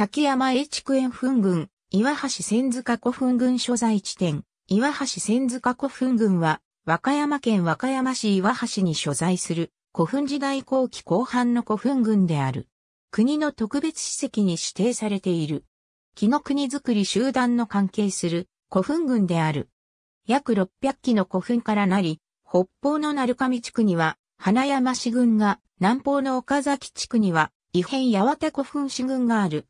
崎山栄区園墳群、岩橋千塚古墳群所在地点、岩橋千塚古墳群は、和歌山県和歌山市岩橋に所在する古墳時代後期後半の古墳群である。国の特別史跡に指定されている。木の国づくり集団の関係する古墳群である。約600基の古墳からなり、北方の鳴上地区には花山市群が、南方の岡崎地区には、異変八幡古墳市群がある。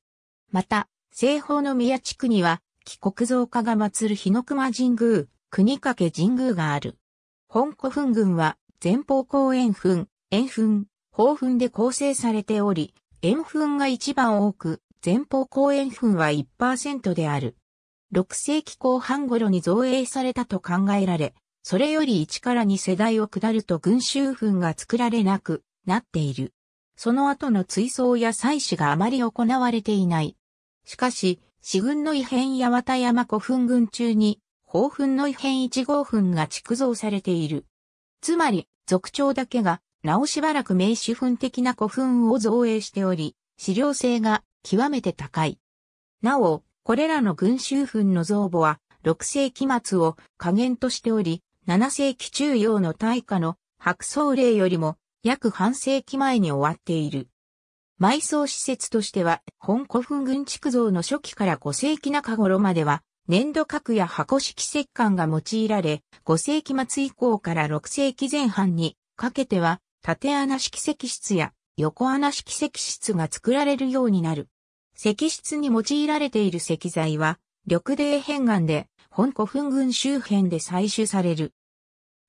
また、西方の宮地区には、貴国造家が祀る日の熊神宮、国掛神宮がある。本古墳群は、前方後円墳、円墳、方墳で構成されており、円墳が一番多く、前方後円墳は1%である。6世紀後半頃に造営されたと考えられ、それより1から2世代を下ると群衆墳が作られなくなっている。その後の追葬や祭祀があまり行われていない。しかし、四軍の異変八幡山古墳群中に、宝墳の異変1号墳が築造されている。つまり、族長だけが、なおしばらく名手墳的な古墳を造営しており、資料性が極めて高い。なお、これらの群衆墳の造母は、6世紀末を加減としており、7世紀中央の大化の白僧霊よりも約半世紀前に終わっている。埋葬施設としては、本古墳群築造の初期から5世紀中頃までは、粘土核や箱式石棺が用いられ、5世紀末以降から6世紀前半にかけては、縦穴式石室や横穴式石室が作られるようになる。石室に用いられている石材は、緑泥片岩で、本古墳群周辺で採取される。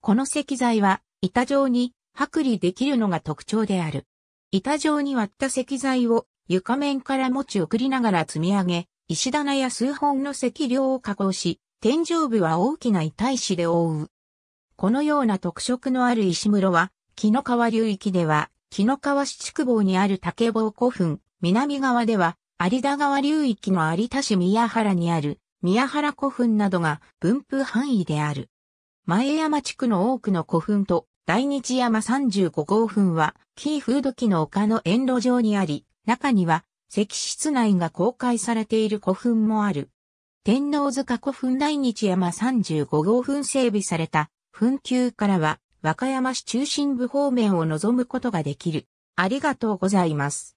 この石材は、板状に剥離できるのが特徴である。板状に割った石材を床面から持ち送りながら積み上げ、石棚や数本の石梁を加工し、天井部は大きな板石で覆う。このような特色のある石室は、木の川流域では、木の川市筑房にある竹坊古墳、南側では、有田川流域の有田市宮原にある、宮原古墳などが分布範囲である。前山地区の多くの古墳と大日山35号墳は、キーフード機の丘の沿路上にあり、中には、石室内が公開されている古墳もある。天皇塚古墳大日山35号墳整備された墳丘からは和歌山市中心部方面を望むことができる。ありがとうございます。